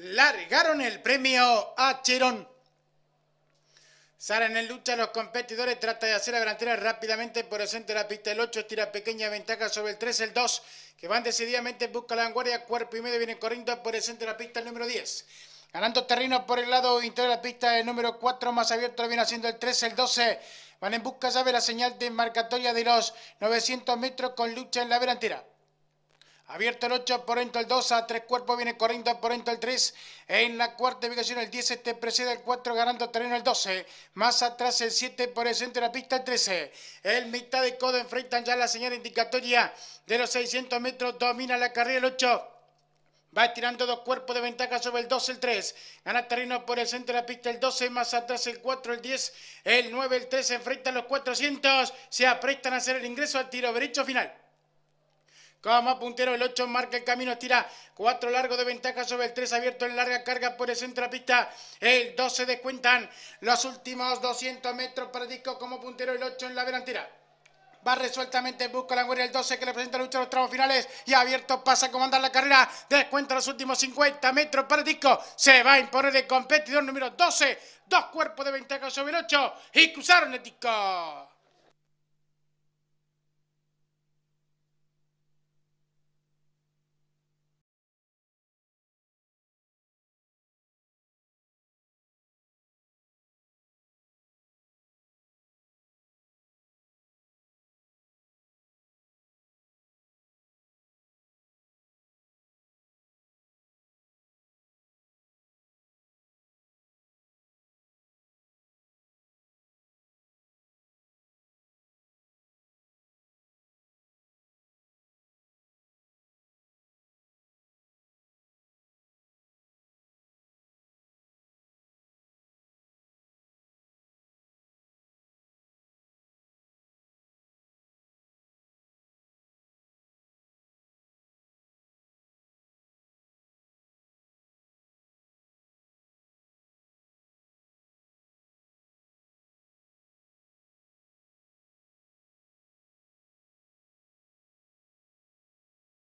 largaron el premio a Cherón. Sara en lucha, los competidores trata de hacer la delantera rápidamente por el centro de la pista. El 8 tira pequeña ventaja sobre el 3, el 2, que van decididamente, busca la vanguardia, cuerpo y medio, viene corriendo por el centro de la pista el número 10. Ganando terreno por el lado interior de la pista, el número 4 más abierto viene haciendo el 3, el 12. Van en busca, ve la señal de marcatoria de los 900 metros con lucha en la delantera. Abierto el 8, por entro el 2, a 3 cuerpos viene corriendo, entro el 3. En la cuarta ubicación el 10, este precede el 4, ganando terreno el 12. Más atrás el 7, por el centro de la pista el 13. El mitad de codo enfrentan ya la señal indicatoria de los 600 metros, domina la carrera el 8. Va tirando dos cuerpos de ventaja sobre el 12, el 3. Gana terreno por el centro de la pista el 12, más atrás el 4, el 10, el 9, el 13, enfrentan los 400. Se aprestan a hacer el ingreso al tiro derecho final. Como puntero el 8 marca el camino, tira 4 largos de ventaja sobre el 3 abierto en larga carga por el centro de la pista. El 12 descuentan los últimos 200 metros para disco como puntero el 8 en la delantera va resueltamente en busca la guardia el 12 que le presenta lucha a los tramos finales y abierto pasa a comandar la carrera descuenta los últimos 50 metros para el disco se va a imponer el competidor número 12 dos cuerpos de ventaja sobre el 8 y cruzaron el disco